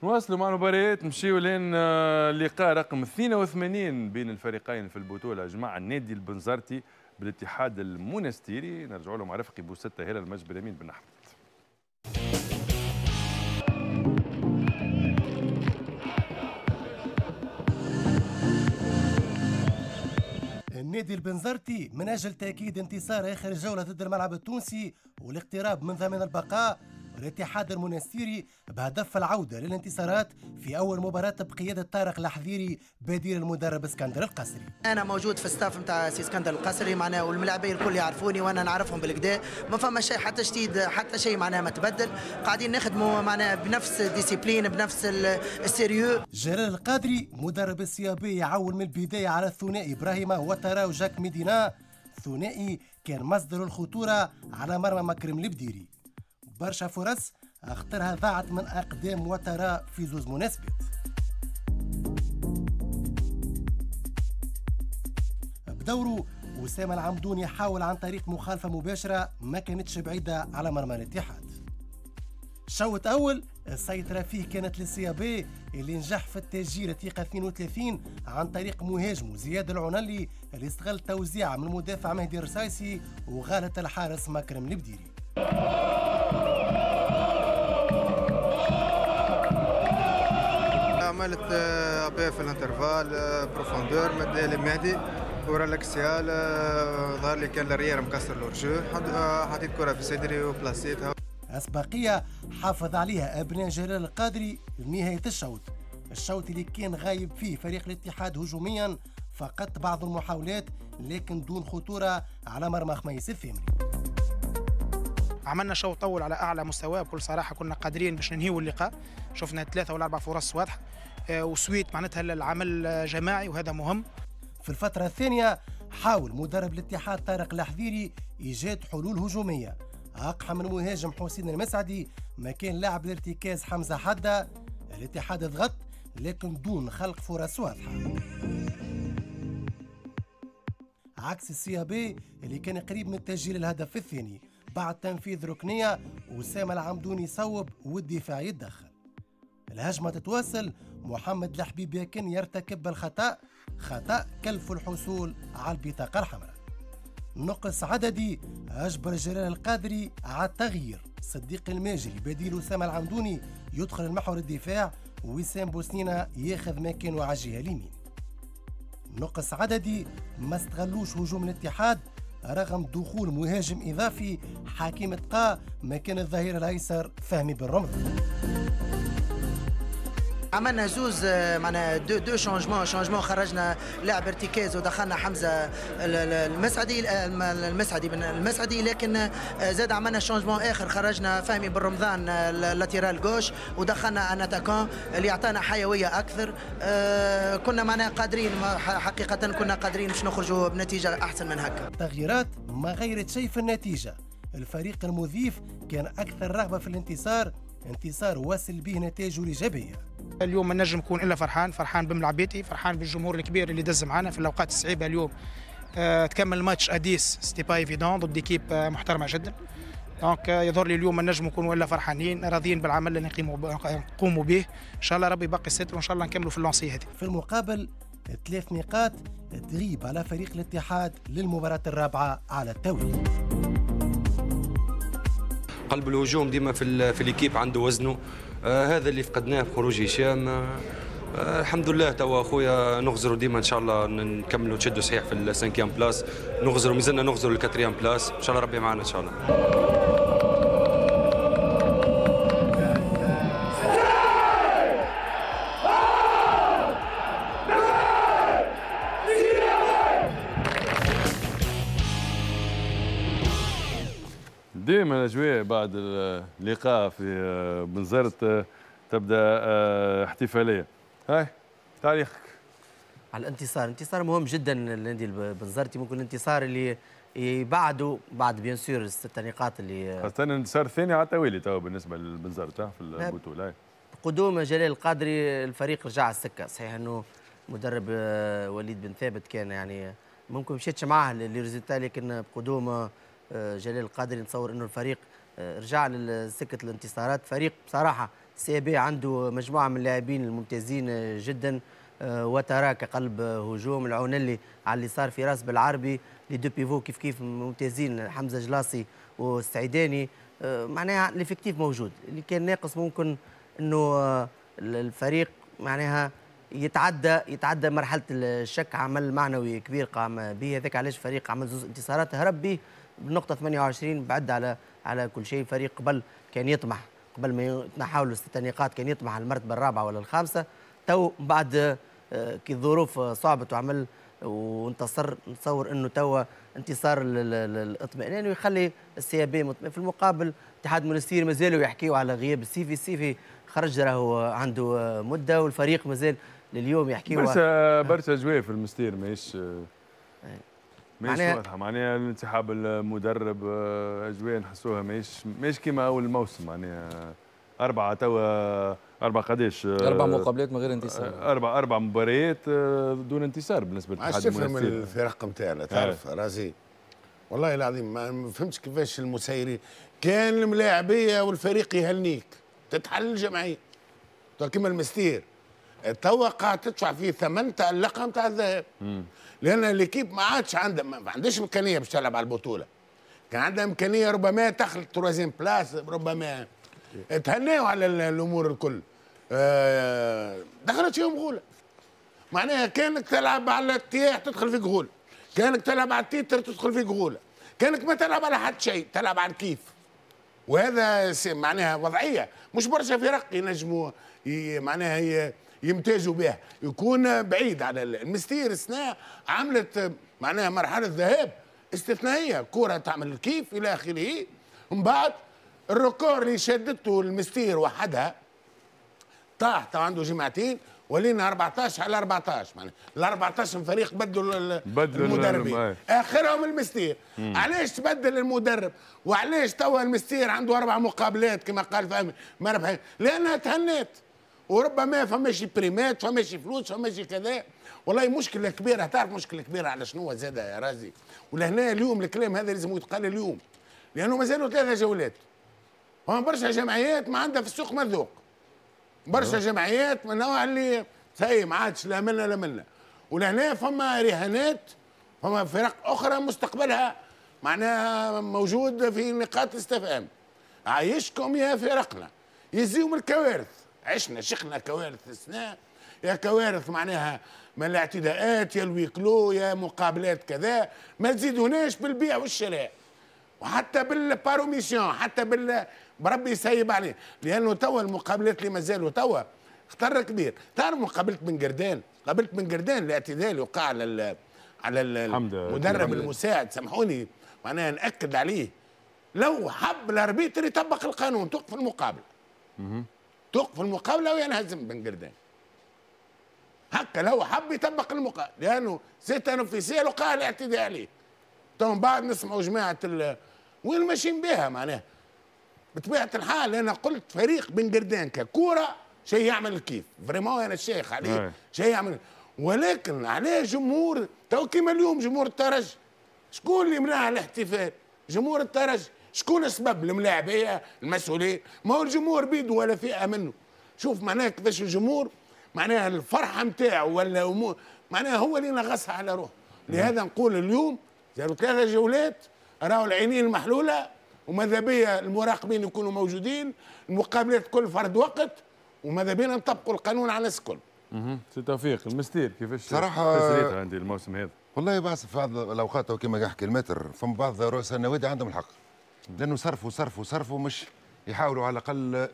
نواصلوا مع المباريات نمشيو لين اللقاء آه، رقم 82 بين الفريقين في البطوله جماعه النادي البنزرتي بالاتحاد المونستيري نرجع لهم رفقي بوستة هلال المجبر يمين بن احمد نادي البنزرتي من اجل تاكيد انتصار اخر جوله ضد الملعب التونسي والاقتراب من ضمان البقاء الاتحاد المنستيري بهدف العودة للانتصارات في أول مباراة بقيادة طارق الحذيري بديل المدرب اسكندر القسري أنا موجود في الستاف نتاع سي اسكندر القسري معناها والملاعبين الكل يعرفوني وأنا نعرفهم بالكدا ما فما شيء حتى جديد حتى شيء معناها ما تبدل قاعدين نخدموا معناها بنفس الديسيبلين بنفس السيريو جلال القادري مدرب السيابي يعول من البداية على الثنائي إبراهيم وترا وجاك ميدينا الثنائي كان مصدر الخطورة على مرمى مكرم البديري برشا فرص اخترها ضاعت من أقدام وترى في زوز مناسبات بدوره وسام العمدون يحاول عن طريق مخالفة مباشرة ما كانتش بعيدة على مرمى الاتحاد شوط أول السيطرة فيه كانت للسيابي اللي نجح في التسجيل دقيقة 32 عن طريق مهاجمه زياد العنلي اللي استغل توزيعه من المدافع مهدي الرسايسي وغالة الحارس مكرم البديري عملت آه، ابي في الانترفال آه، بروفوندور مد المهدي كرة الاكسيال آه، ظهر لي كان الريير مكسر لورجو حطيت كره في صدري وبلاسيتها أسباقية حافظ عليها أبناء جلال القادري لنهاية الشوط الشوط اللي كان غايب فيه فريق الاتحاد هجوميا فقط بعض المحاولات لكن دون خطورة على مرمى خميس الثمري عملنا شوط طول على اعلى مستوى بكل صراحه كنا قادرين باش ننهيو اللقاء شفنا ثلاثه ولا اربع فرص واضحه آه، وسويت معناتها العمل جماعي وهذا مهم في الفترة الثانية حاول مدرب الاتحاد طارق الحذيري إيجاد حلول هجومية أقحى من مهاجم حسين المسعدي مكان لاعب الارتكاز حمزة حدة الاتحاد ضغط لكن دون خلق فرص واضحة عكس السي إيه بي اللي كان قريب من تسجيل الهدف الثاني بعد تنفيذ ركنية وسام العمدوني صوب والدفاع يتدخل الهجمة تتواصل محمد الحبيب يكن يرتكب الخطأ خطأ كلف الحصول على البطاقة الحمراء نقص عددي أجبر جلال القادري على التغيير صديق الماجري بديل أسامة العمدوني يدخل المحور الدفاع وسام بوسنينة ياخذ مكان على الجهة اليمين نقص عددي ما استغلوش هجوم الاتحاد رغم دخول مهاجم إضافي حكيم تقا مكان الظهير الأيسر فهمي بن رمضان عملنا زوز آه، معنا دو دو شونجمون شونجمون خرجنا لاعب ارتكاز ودخلنا حمزه المسعدي آه، المسعدي بن المسعدي لكن آه، زاد عملنا شونجمون اخر خرجنا فهمي بن رمضان اللاتيرال جوش ودخلنا ان اتاكون اللي اعطانا حيويه اكثر كنا معنا قادرين حقيقه كنا قادرين باش نخرجوا بنتيجه احسن من هكا تغييرات ما غيرت شيء في النتيجه الفريق المضيف كان اكثر رغبه في الانتصار انتصار واصل به نتائج ايجابيه اليوم ما نجم نكون الا فرحان فرحان بملعبيتي فرحان بالجمهور الكبير اللي دز معنا في الاوقات الصعيبه اليوم أه تكمل ماتش اديس سيتي با ايفيدون ضد ايكيب آه، محترمه جدا دونك euh, يظهر لي اليوم ما نجم نكون الا فرحانين راضيين بالعمل اللي نقوموا به ان شاء الله ربي باقي ستر وان شاء الله نكملوا في اللونسي هذه في المقابل ثلاث نقاط تغيب على فريق الاتحاد للمباراه الرابعه على التوالي قلب الهجوم ديما في في الاكيب عنده وزنه آه هذا اللي فقدناه بخروج هشام آه،, آه الحمد لله توا خويا نغزروا ديما ان شاء الله نكملوا تشدوا صحيح في السانكيام بلاس نغزروا مازلنا نغزروا الكاتريام بلاس ان شاء الله ربي معنا ان شاء الله بعد اللقاء في بنزرت آه، آه، تبدا آه، احتفاليه هاي تاريخك على الانتصار انتصار مهم جدا للنادي البنزرتي ممكن الانتصار اللي يبعدوا بعد بيان سور الست نقاط اللي خاصة الانتصار الثاني على التوالي تو بالنسبة للبنزرت في البطولة نعم. قدوم جلال القادري الفريق رجع على السكة صحيح انه مدرب وليد بن ثابت كان يعني ممكن مشيتش معاه للريزلتا لكن بقدوم جلال القادري نتصور انه الفريق رجع لسكه الانتصارات فريق بصراحه سي بي عنده مجموعه من اللاعبين الممتازين جدا آه، وتراك كقلب هجوم العونلي على اللي صار في راس بالعربي لي دو بيفو كيف كيف ممتازين حمزه جلاصي والسعيداني آه، معناها الافكتيف موجود اللي كان ناقص ممكن انه آه، الفريق معناها يتعدى يتعدى مرحله الشك عمل معنوي كبير قام به هذاك علاش فريق عمل زوز انتصارات هرب به بالنقطه 28 بعد على على كل شيء فريق قبل كان يطمح قبل ما نحاولوا ست نقاط كان يطمح على المرتبه الرابعه ولا الخامسه تو بعد آه، كي الظروف صعبت وعمل وانتصر نتصور انه توا انتصار الاطمئنان ويخلي السي إيه بي مطمئن في المقابل اتحاد منستير مازالوا يحكيوا على غياب السيفي السيفي خرج راهو عنده آه، مده والفريق مازال لليوم يحكيوا برشا برشا في المستير ماهيش آه، آه، مش واضحه معناها الانسحاب المدرب اجواء نحسوها ماهيش ماهيش كيما اول موسم معناها اربعه توا اربع قداش آه، اربع مقابلات من غير انتصار آه، اربع اربع مباريات دون انتصار بالنسبه للاتحاد المنافسي من الفرق نتاعنا تعرف رازي والله العظيم ما فهمتش كيفاش المسيرين كان الملاعبيه والفريق يهنيك تتحل الجمعيه كيما المستير توا قاعد تدفع فيه ثمن تاع تألقها نتاع الذهاب لان الاكيب ما عادش عنده ما عندهاش امكانيه باش تلعب على البطوله كان عندها امكانيه ربما تخلط تروازيام بلاس ربما تهناوا على الامور الكل آه، دخلت فيهم غوله معناها كانك تلعب على التياح تدخل في غوله كانك تلعب على التيتر تدخل في غوله كانك ما تلعب على حد شيء تلعب على الكيف وهذا معناها وضعيه مش برشا فرق ينجموا معناها يمتازوا بها يكون بعيد على المستير سنا عملت معناها مرحله ذهاب استثنائيه كره تعمل الكيف الى اخره من بعد الركور اللي شدته المستير وحدها طاح طبعا عنده جمعتين ولينا 14 على 14 معناها ال 14 فريق بدلوا بدلوا المدربين اخرهم المستير علاش تبدل المدرب وعلاش توا المستير عنده اربع مقابلات كما قال فهمي ما ربحين لانها تهنيت وربما فماش بريمات فماش فلوس فماش كذا والله مشكله كبيره تعرف مشكله كبيره على شنو زاد يا رازي ولهنا اليوم الكلام هذا لازم يتقال اليوم لانه مازالوا ثلاثه جولات فما برشا جمعيات ما عندها في السوق مذوق برشا جمعيات من النوع اللي سي ما عادش لا منا لا منا ولهنا فما رهانات فما فرق اخرى مستقبلها معناها موجود في نقاط الاستفهام عايشكم يا فرقنا يزيوم الكوارث عشنا شيخنا كوارث استثناء يا كوارث معناها من الاعتداءات يا الويكلو يا مقابلات كذا ما تزيدوناش بالبيع والشراء وحتى بالباروميسيون حتى بال بربي يسيب عليه لانه توا المقابلات اللي مازالوا توا خطر كبير تعرف مقابله بن قردان قابلت بن قردان الاعتدال وقع على على المدرب المساعد سامحوني معناها ناكد عليه لو حب الاربيتر يطبق القانون توقف المقابله توقف المقابله وينهزم بن قردان هكا لو حب يطبق المقابله لانه ست تنفيذيه لقاها عليه تو بعد نسمعوا جماعه وين ماشيين بها معناها بطبيعه الحال انا قلت فريق بن قردان ككوره شيء يعمل كيف فريمون انا الشيخ عليه نعم. شيء يعمل ولكن عليه جمهور تو كيما اليوم جمهور الترجي شكون اللي منع الاحتفال جمهور الترجي شكون السبب الملاعبيه المسؤوليه ما هو الجمهور بيدو ولا فئه منه شوف معناها كيفاش الجمهور معناها الفرحه نتاعو ولا معناها هو اللي نغصها على روحه لهذا نقول اليوم زاروا ثلاثه جولات راهو العينين المحلوله وماذا بيا المراقبين يكونوا موجودين المقابلات كل فرد وقت وماذا بينا نطبقوا القانون على الناس الكل. اها سي توفيق المستير كيفاش صراحه تسريتها عندي الموسم هذا والله بعض في بعض الاوقات كما يحكي المتر فما بعض رؤساء النوادي عندهم الحق لانه صرفوا صرفوا صرفوا مش يحاولوا على الاقل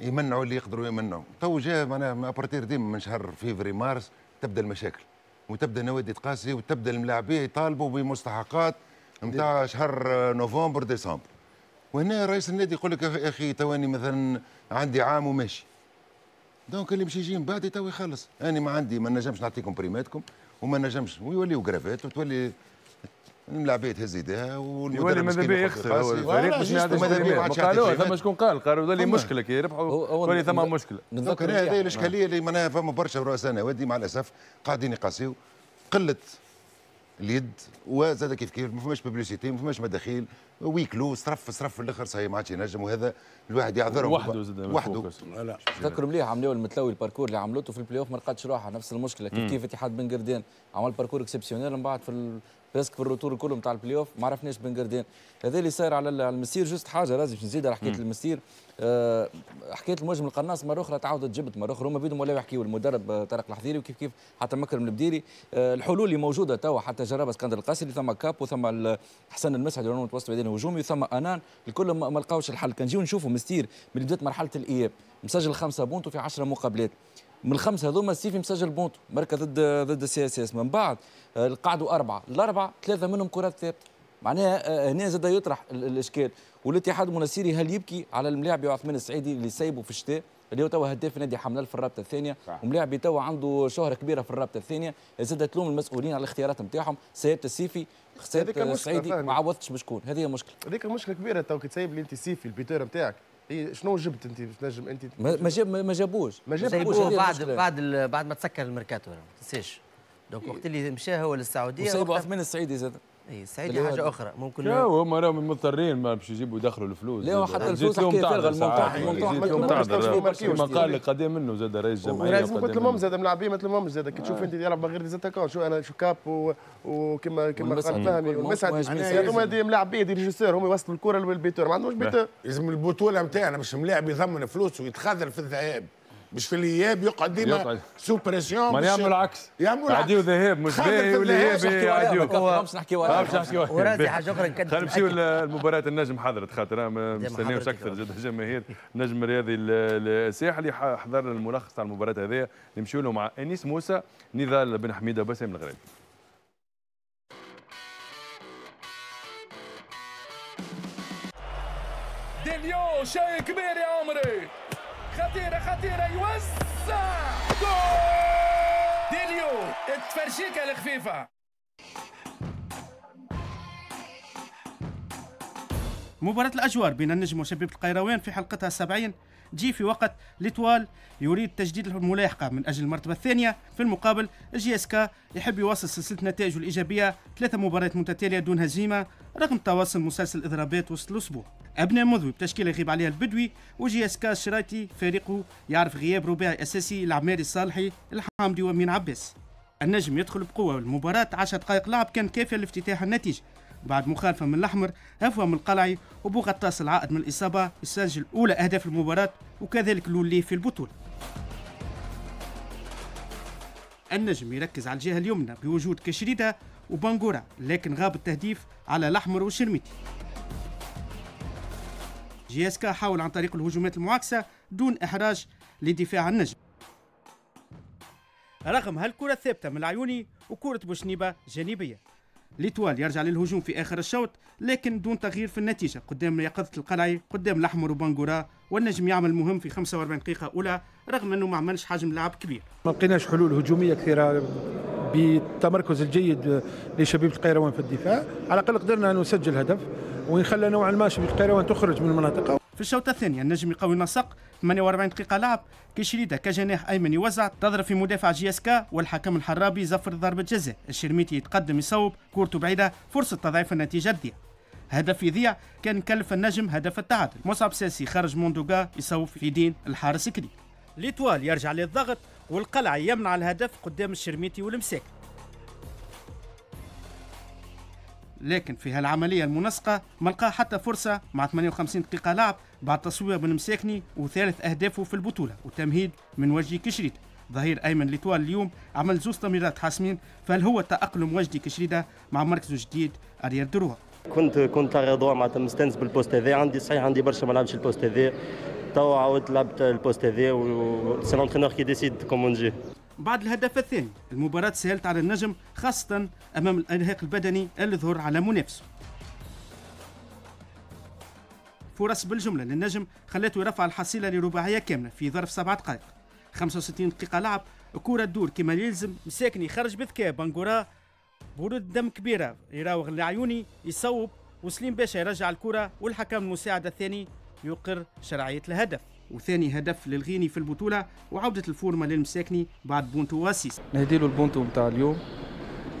يمنعوا اللي يقدروا يمنعوا تو جا معناها ابارتير ديما من شهر فيفري مارس تبدا المشاكل وتبدا نوادي تقاسي وتبدا الملاعبيه يطالبوا بمستحقات نتاع شهر نوفمبر ديسمبر وهنا رئيس النادي يقول لك يا اخي تواني مثلا عندي عام وماشي دونك اللي مشي يجي من بعد تو يخلص انا ما عندي ما نجمش نعطيكم بريماتكم وما نجمش ويوليو كرافات وتولي الملاعبيه تهز يديها والمدرب ماذا بيه يخسر الفريق مش بيه ما قالوا ثم شكون قال قالوا ظل مشكله كي يربحوا تولي ثم مشكله نتذكر هذه يعني الاشكاليه اللي معناها فما برشا رؤساء نوادي مع الاسف قاعدين يقاسيو قله اليد وزاد كيف كيف ما فماش بيبليسيتي ما فماش مداخيل ويكلو صرف صرف في الاخر صحيح ما عادش ينجم وهذا الواحد يعذرهم وحده زاد وحده تذكروا مليح عملوا المتلوي الباركور اللي عملته في البلاي اوف ما لقاتش روحه نفس المشكله كيف كيف اتحاد بن قردين عمل باركور اكسبسيونيل من بعد في ريسك في الروتور كله نتاع البلاي اوف ما عرفناش بن قردان هذا اللي صاير على المسير جوست حاجه لازم نزيد على حكايه المسير أه حكايه المهاجم القناص مره اخرى تعاودت جبت مره اخرى هما بيدهم ولا يحكيوا المدرب طارق الحذيري وكيف كيف حتى مكرم البديري أه الحلول اللي موجوده توا حتى جرب اسكندر اللي ثم كاب وثم حسن المسعد اللي متوسط بيدين هجومي وثم انان الكل ما لقاوش الحل كان نجيو نشوفوا مستير من بدايه مرحله الاياب مسجل خمسه بونتو في 10 مقابلات من الخمسه هذوما السيفي مسجل بونتو مركز ضد ضد السي اس اس من بعد آه، قعدوا اربعه الاربعه ثلاثه منهم كرات ثابته معناها آه، هنا زاد يطرح الاشكال والاتحاد المنسيري هل يبكي على الملاعب عثمان السعيدي اللي سايبه في الشتاء اللي هو توا هداف نادي حملال في الرابطه الثانيه وملاعبي توا عنده شهره كبيره في الرابطه الثانيه زاد تلوم المسؤولين على الاختيارات نتاعهم سايبت السيفي خسرت السعيدي ما عوضتش بشكون هذه مشكله هذيك مشكله كبيره توا كي تسيب لي انت السيفي البيتور نتاعك إيه، شنو جبت انت باش تنجم انت ما جاب ما جابوش ما جابوش بعد بعد بعد ما تسكر الميركاتو ما تنساش دونك وقت اللي مشى هو للسعوديه وسايبوا عثمان السعيدي زاد اي حاجه اخرى ممكن لا نعم. هم راهم مضطرين ما باش يجيبوا يدخلوا الفلوس لا حتى الفلوس حكايه تلغى المنطقه المنطقه مقال قديم منه زاد رئيس الجمعيه لازم مثل زاد ملاعبين مثل مهم زاد كي تشوف آه. انت يلعب غير زاد شو انا شو كاب وكما كما قال فهمي ومسعد هذوما دي ملاعبين دي ريجيسور هم يوصلوا الكره للبيتور ما عندهمش بيتور لازم البطوله نتاعنا مش ملاعب يضمن فلوس ويتخاذل في الذهاب مش في الاياب يقدمها سوبريسيون ما يعمل العكس يعملوا العكس عديو ذهاب مش ذهاب ولا عديو نحكي نحكي وراك ورازي حاجه اخرى نكمل خلينا نمشيو لمباراه النجم حضرت خاطر مستنيوش اكثر جد جماهير النجم الرياضي الساحلي حضر الملخص على المباراه هذه نمشيو له مع انيس موسى نضال بن حميده بسام الغريب ديليو شيء كبير يا عمري خطيرة خطيرة يوزع جول ديليو تفرشيك الخفيفة مباراة الأجوار بين النجم وشبيبة القيروان في حلقتها السبعين جي في وقت لتوال يريد تجديد الملاحقة من أجل المرتبة الثانية في المقابل جي اس كا يحب يواصل سلسلة نتائجه الإيجابية ثلاثة مباريات متتالية دون هزيمة رغم تواصل مسلسل اضرابات وسط الأسبوع أبناء مذوي بتشكيلة يغيب عليها البدوي وجي اس كا الشرايطي فريقه يعرف غياب رباعي أساسي العماري الصالحي الحامدي ومين عباس النجم يدخل بقوة المباراة 10 دقائق لعب كان كافية لافتتاح النتيجة بعد مخالفة من الأحمر هفوة من القلعي وبو غطاس العائد من الإصابة يسجل أولى أهداف المباراة وكذلك لولي في البطولة النجم يركز على الجهة اليمنى بوجود كشريدة وبانغورا لكن غاب التهديف على الأحمر وشرميتي جياسكا حاول عن طريق الهجومات المعاكسة دون إحراج لدفاع النجم رغم هالكرة الثابتة من العيوني وكرة بوشنيبة جانبية ليتوال يرجع للهجوم في اخر الشوط لكن دون تغيير في النتيجه قدام يقظه القلعي قدام الاحمر وبانغورا والنجم يعمل مهم في 45 دقيقه اولى رغم انه ما عملش حجم لعب كبير ما لقيناش حلول هجوميه كثيره بالتمركز الجيد لشبيبه القيروان في الدفاع على الاقل قدرنا ان نسجل هدف ونخلى نوعا ما شبيبه القيروان تخرج من المنطقه في الشوطة الثانية النجم يقوي النسق 48 دقيقة لعب كيشريدا كجناح أيمن يوزع تضرب في مدافع جي اس كا والحكم الحرابي زفر ضربة جزاء الشرميتي يتقدم يصوب كورته بعيدة فرصة تضعيف النتيجة تضيع هدف يضيع كان كلف النجم هدف التعادل مصعب ساسي خرج موندوغا يصوب في دين الحارس كري ليتوال يرجع للضغط والقلعة يمنع الهدف قدام الشرميتي والمساكن لكن في هالعملية المنسقة ما لقى حتى فرصة مع 58 دقيقة لعب بعد تصويبه بن مساكني وثالث أهدافه في البطولة وتمهيد من وجدي كشريت ظهير أيمن لطوال اليوم عمل زوز تمريرات حاسمين فهل هو تأقلم وجدي كشريدة مع مركزه الجديد اريال دروه كنت كنت رضوى معناتها مستانس بالبوست هذا عندي صحيح عندي برشا ما لعبش البوست هذا تو عاودت لعبت البوست هذا و سي لونترينور كي ديسيد كومون بعد الهدف الثاني المباراة سهلت على النجم خاصة أمام الإرهاق البدني اللي ظهر على منافسه فرص بالجملة للنجم خلاته يرفع الحصيلة لرباعية كاملة في ظرف سبعة دقائق 65 دقيقة لعب الكرة تدور كما يلزم مساكني يخرج بذكاء بانجورا برود دم كبيرة يراوغ العيوني يصوب وسليم باشا يرجع الكرة والحكم المساعد الثاني يقر شرعية الهدف وثاني هدف للغيني في البطوله وعوده الفورمه للمساكني بعد بونتو واسيس له البونتو نتاع اليوم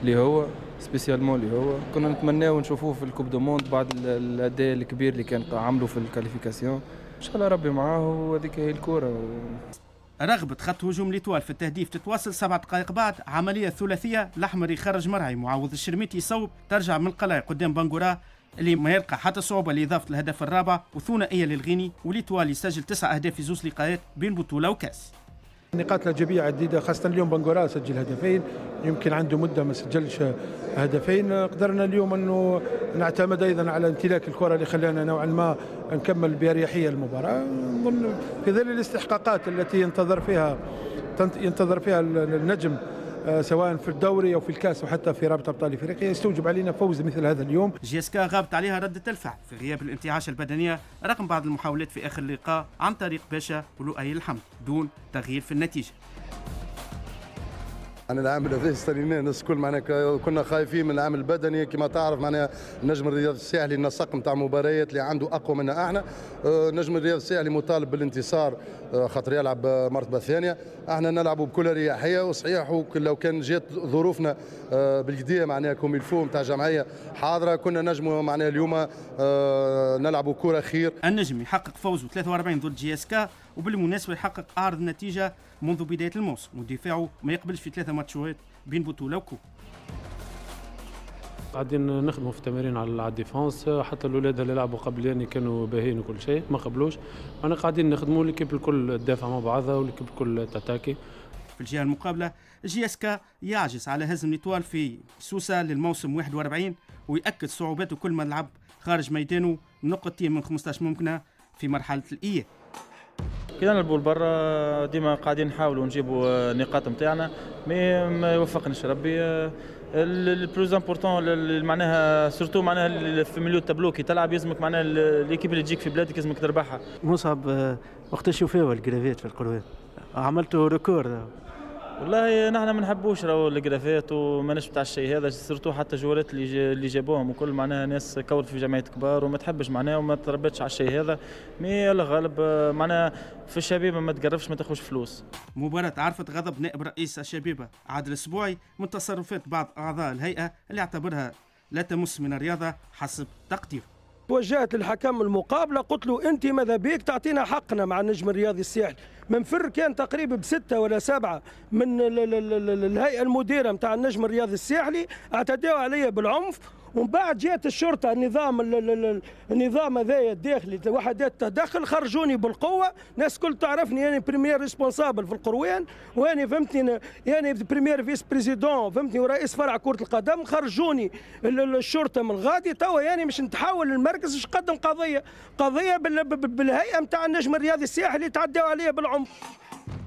اللي هو سبيسيالمون اللي هو كنا نتمناو نشوفوه في الكوب دو موند بعد الاداء الكبير اللي كان عملوا في الكاليفيكاسيون ان شاء الله ربي معاه وهذيك هي الكوره و... رغبة خط هجوم ليتوال في التهديف تتواصل سبع دقائق بعد عملية ثلاثية الأحمر يخرج مرعي معوض الشرميتي يصوب ترجع من القلاع قدام بانغورا اللي ما يلقى حتى صعوبة لإضافة الهدف الرابع وثنائية للغيني واللي سجل تسع أهداف في زوز لقاءات بين بطولة وكاس نقاط الايجابيه عديده خاصه اليوم بنغورا سجل هدفين يمكن عنده مده ما سجلش هدفين قدرنا اليوم انه نعتمد ايضا على امتلاك الكره اللي خلانا نوعا ما نكمل باريحيه المباراه نظن في ظل الاستحقاقات التي ينتظر فيها ينتظر فيها النجم آه، سواء في الدوري او في الكاس وحتى في رابطه ابطال افريقيا يستوجب علينا فوز مثل هذا اليوم جيسكا غابت عليها رده الفعل في غياب الانتعاش البدنيه رغم بعض المحاولات في اخر اللقاء عن طريق باشا ولؤي الحمد دون تغيير في النتيجه انا العام هذا استنيناه الناس الكل معناها كنا خايفين من العام البدني كما تعرف معناها نجم الرياض الساحلي النسق نتاع مباريات اللي عنده اقوى منا احنا آه، نجم الرياض الساحلي مطالب بالانتصار آه، خاطر يلعب مرتبه ثانيه احنا نلعبوا بكل اريحيه وصحيح لو كان جات ظروفنا آه، بالقديه معناها كوم الفو نتاع جمعيه حاضره كنا نجموا معناها اليوم نلعبوا كره خير النجم يحقق فوزه 43 ضد جي اس كا وبالمناسبه يحقق اعرض نتيجه منذ بدايه الموسم ودفاعه ما يقبلش في ثلاثه ماتشات بين بطوله وكوب قاعدين نخدموا في التمارين على الديفونس حتى الاولاد اللي لعبوا قبل يعني كانوا باهين وكل شيء ما قبلوش انا قاعدين نخدموا ليكيب الكل تدافع مع بعضها والكيب الكل تاتاكي في الجهه المقابله جي اس كا يعجز على هزم نيتوال في سوسه للموسم 41 ويأكد صعوباته كل ما لعب خارج ميدانه نقطتين من 15 ممكنه في مرحله الاياب كي نلعبوا لبرا ديما قاعدين نحاولوا نجيبوا النقاط نتاعنا مي ما يوفقنيش ربي البلوز امبورتون معناها سورتو معناها في مليو تابلو كي تلعب يلزمك معناها ليكيب اللي تجيك في بلادك يلزمك تربحها مصعب آه، وقت شوفاوه الكرافيت في القروية عملتوا ريكورد والله نحن ما نحبوش راهو وما نش بتاع الشيء هذا سيرتو حتى جولات اللي اللي جابوهم وكل معناها ناس كول في جمعيات كبار وما تحبش معناها وما تربيتش على الشيء هذا مي الغالب معناها في الشبيبه ما تقرفش ما تاخذش فلوس. مباراة عرفت غضب نائب رئيس الشبيبه عادل السبوعي من تصرفات بعض اعضاء الهيئه اللي اعتبرها لا تمس من الرياضه حسب تقديره. توجهت للحكم المقابله قلت له انت ماذا بيك تعطينا حقنا مع النجم الرياضي الساحلي فر كان تقريبا بستة ولا سبعة من الهيئة المديرة متاع النجم الرياضي الساحلي اعتدوا علي بالعنف ومن بعد جات الشرطه النظام النظام هذايا الداخلي وحدات التدخل خرجوني بالقوه ناس كل تعرفني انا بريمير ريسبونسابل في القروان وانا فهمتني يعني بريمير فيس بريزيدون فهمتني ورئيس فرع كره القدم خرجوني الشرطه من غادي توا يعني مش نتحول للمركز باش نقدم قضيه قضيه بالهيئه نتاع النجم الرياضي الساحلي تعدوا عليا بالعمق